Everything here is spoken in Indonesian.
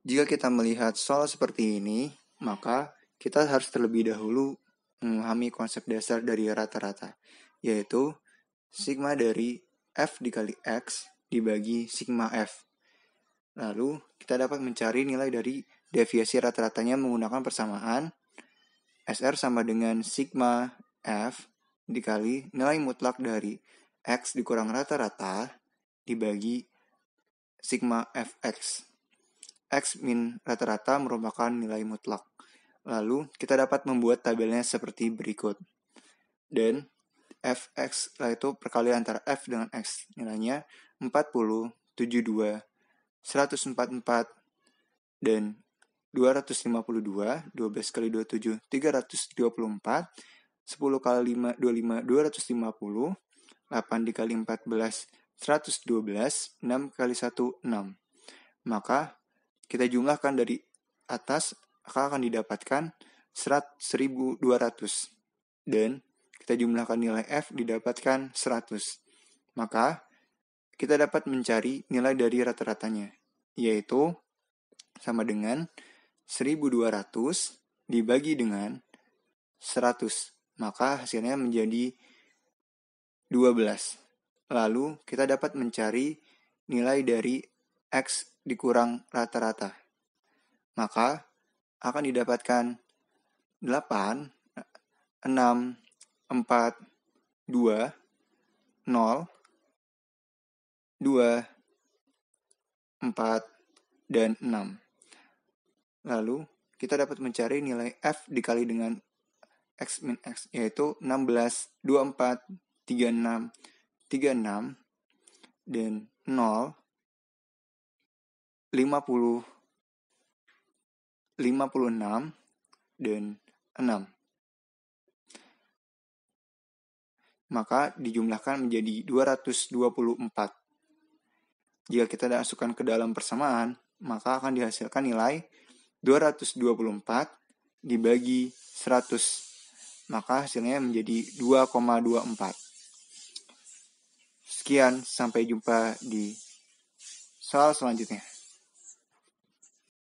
Jika kita melihat soal seperti ini, maka kita harus terlebih dahulu memahami konsep dasar dari rata-rata, yaitu sigma dari F dikali X dibagi sigma F. Lalu, kita dapat mencari nilai dari deviasi rata-ratanya menggunakan persamaan SR sama dengan sigma F dikali nilai mutlak dari X dikurang rata-rata dibagi sigma FX. X min rata-rata merupakan nilai mutlak. Lalu, kita dapat membuat tabelnya seperti berikut. Dan, fx yaitu perkalian antara f dengan x. Nilainya 40, 72, 144, dan 252, 12 kali 27, 324, 10 kali 5, 25, 250, 8 dikali 14, 112, 6 kali 1, 6. Maka kita jumlahkan dari atas, maka akan didapatkan 1200. Dan kita jumlahkan nilai F didapatkan 100. Maka kita dapat mencari nilai dari rata-ratanya, yaitu sama dengan 1200 dibagi dengan 100. Maka hasilnya menjadi 12. Lalu kita dapat mencari nilai dari X dikurang rata-rata. Maka akan didapatkan 8, 6, 4, 2, 0, 2, 4, dan 6. Lalu, kita dapat mencari nilai F dikali dengan X min X, yaitu 16, 24, 36, 36, dan 0, 50 56 dan 6. Maka dijumlahkan menjadi 224. Jika kita masukkan ke dalam persamaan, maka akan dihasilkan nilai 224 dibagi 100. Maka hasilnya menjadi 2,24. Sekian, sampai jumpa di soal selanjutnya.